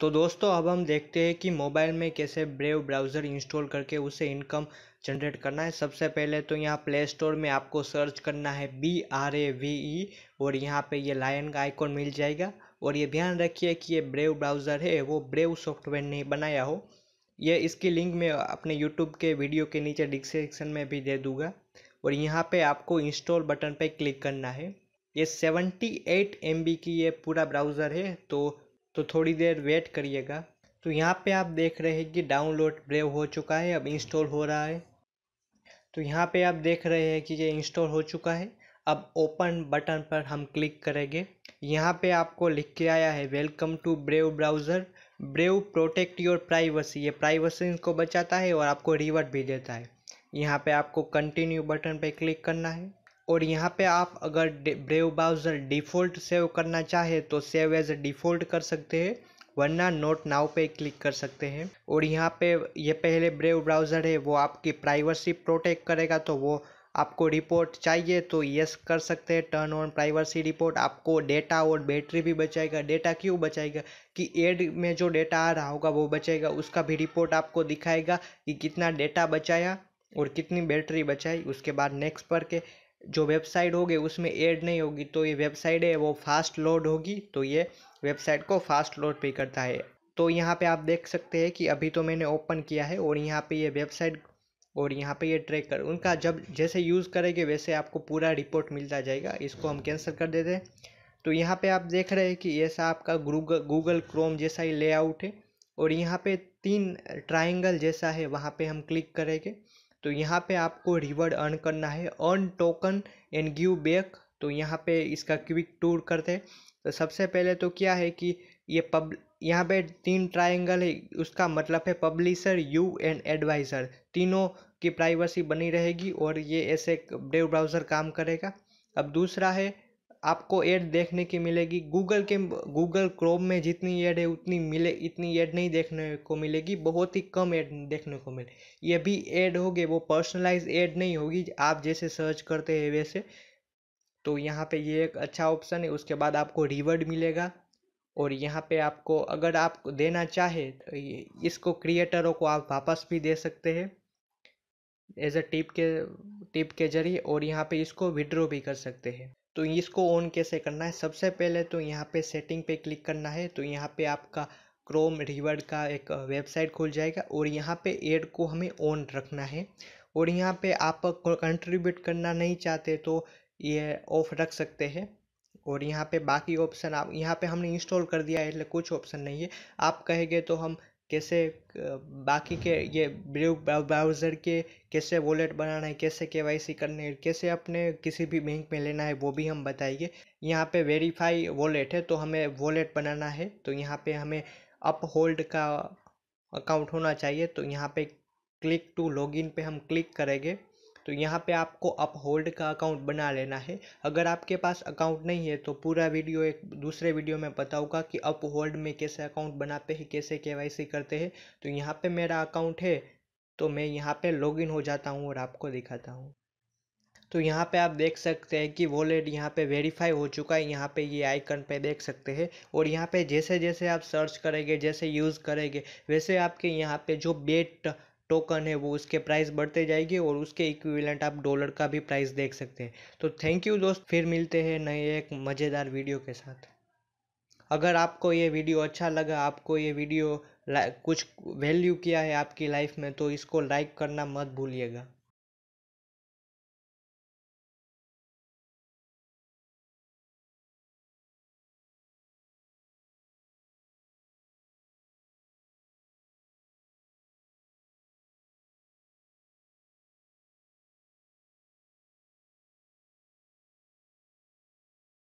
तो दोस्तों अब हम देखते हैं कि मोबाइल में कैसे ब्रेव ब्राउज़र इंस्टॉल करके उसे इनकम जनरेट करना है सबसे पहले तो यहाँ प्ले स्टोर में आपको सर्च करना है B R A V E और यहाँ पे ये लायन का आइकॉन मिल जाएगा और ये ध्यान रखिए कि ये ब्रेव ब्राउज़र है वो ब्रेव सॉफ्टवेयर ने बनाया हो ये इसकी लिंक मैं अपने यूट्यूब के वीडियो के नीचे डिस्क्रिप्शन में भी दे दूँगा और यहाँ पर आपको इंस्टॉल बटन पर क्लिक करना है ये सेवेंटी एट एम बी की ये पूरा ब्राउज़र है तो तो थोड़ी देर वेट करिएगा तो यहाँ पे आप देख रहे हैं कि डाउनलोड ब्रेव हो चुका है अब इंस्टॉल हो रहा है तो यहाँ पे आप देख रहे हैं कि ये इंस्टॉल हो चुका है अब ओपन बटन पर हम क्लिक करेंगे यहाँ पे आपको लिख के आया है welcome to Brave browser Brave protect your privacy ये प्राइवेसी को बचाता है और आपको रिवर्ट भी देता है यहाँ पे आपको कंटिन्यू बटन पे क्लिक करना है और यहाँ पे आप अगर ब्रेव ब्राउज़र डिफ़ॉल्ट सेव करना चाहे तो सेव एज डिफ़ॉल्ट कर सकते हैं वरना नोट नाउ पे क्लिक कर सकते हैं और यहाँ पे ये पहले ब्रेव ब्राउज़र है वो आपकी प्राइवेसी प्रोटेक्ट करेगा तो वो आपको रिपोर्ट चाहिए तो यस कर सकते हैं टर्न ऑन प्राइवेसी रिपोर्ट आपको डेटा और बैटरी भी बचाएगा डेटा क्यों बचाएगा कि एड में जो डेटा आ रहा होगा वो बचाएगा उसका भी रिपोर्ट आपको दिखाएगा कि कितना डेटा बचाया और कितनी बैटरी बचाई उसके बाद नेक्स्ट पर के जो वेबसाइट होगी उसमें ऐड नहीं होगी तो ये वेबसाइट है वो फास्ट लोड होगी तो ये वेबसाइट को फास्ट लोड पे करता है तो यहाँ पे आप देख सकते हैं कि अभी तो मैंने ओपन किया है और यहाँ पे ये वेबसाइट और यहाँ पे ये ट्रैकर उनका जब जैसे यूज़ करेंगे वैसे आपको पूरा रिपोर्ट मिलता जाएगा इसको हम कैंसिल कर देते हैं तो यहाँ पर आप देख रहे हैं कि ऐसा आपका गूगल गूगल क्रोम जैसा ही लेआउट है और यहाँ पर तीन ट्राइंगल जैसा है वहाँ पर हम क्लिक करेंगे तो यहाँ पे आपको रिवर्ड अर्न करना है earn token and give back तो यहाँ पे इसका क्विक टूर करते हैं तो सबसे पहले तो क्या है कि ये पब यहाँ पे तीन ट्रायंगल है उसका मतलब है पब्लिशर यू एंड एडवाइज़र तीनों की प्राइवेसी बनी रहेगी और ये ऐसे डेव ब्राउज़र काम करेगा अब दूसरा है आपको ऐड देखने की मिलेगी गूगल के गूगल क्रोम में जितनी ऐड है उतनी मिले इतनी ऐड नहीं देखने को मिलेगी बहुत ही कम ऐड देखने को मिले ये भी ऐड हो वो पर्सनलाइज ऐड नहीं होगी आप जैसे सर्च करते हैं वैसे तो यहाँ पे ये एक अच्छा ऑप्शन है उसके बाद आपको रिवर्ड मिलेगा और यहाँ पे आपको अगर आप देना चाहे तो इसको क्रिएटरों को आप वापस भी दे सकते हैं एज अ टिप के टिप के जरिए और यहाँ पे इसको विड्रॉ भी कर सकते हैं तो इसको ऑन कैसे करना है सबसे पहले तो यहाँ पे सेटिंग पे क्लिक करना है तो यहाँ पे आपका क्रोम रिवर्ड का एक वेबसाइट खुल जाएगा और यहाँ पे एड को हमें ऑन रखना है और यहाँ पे आप कंट्रीब्यूट करना नहीं चाहते तो ये ऑफ रख सकते हैं और यहाँ पे बाकी ऑप्शन आप यहाँ पे हमने इंस्टॉल कर दिया है इसलिए कुछ ऑप्शन नहीं है आप कहेंगे तो हम कैसे बाकी के ये ब्रू ब्राउज़र के कैसे वॉलेट बनाना है कैसे के वाई सी करनी है कैसे अपने किसी भी बैंक में लेना है वो भी हम बताएंगे यहाँ पे वेरीफाई वॉलेट है तो हमें वॉलेट बनाना है तो यहाँ पे हमें अप होल्ड का अकाउंट होना चाहिए तो यहाँ पे क्लिक टू लॉगिन पे हम क्लिक करेंगे तो यहाँ पे आपको अपहोल्ड का अकाउंट बना लेना है अगर आपके पास अकाउंट नहीं है तो पूरा वीडियो एक दूसरे वीडियो में बताऊँगा कि अपहोल्ड में कैसे अकाउंट बनाते हैं कैसे के करते हैं तो यहाँ पर मेरा अकाउंट है तो मैं यहाँ पर लॉग हो जाता हूँ और आपको दिखाता हूँ तो यहाँ पे आप देख सकते हैं कि वॉलेट यहाँ पे वेरीफाई हो चुका है यहाँ पे ये यह आइकन पे देख सकते हैं और यहाँ पे जैसे जैसे आप सर्च करेंगे जैसे यूज़ करेंगे वैसे आपके यहाँ पे जो बेट टोकन है वो उसके प्राइस बढ़ते जाएगी और उसके इक्विवेलेंट आप डॉलर का भी प्राइस देख सकते हैं तो थैंक यू दोस्त फिर मिलते हैं नए एक मज़ेदार वीडियो के साथ अगर आपको ये वीडियो अच्छा लगा आपको ये वीडियो कुछ वैल्यू किया है आपकी लाइफ में तो इसको लाइक करना मत भूलिएगा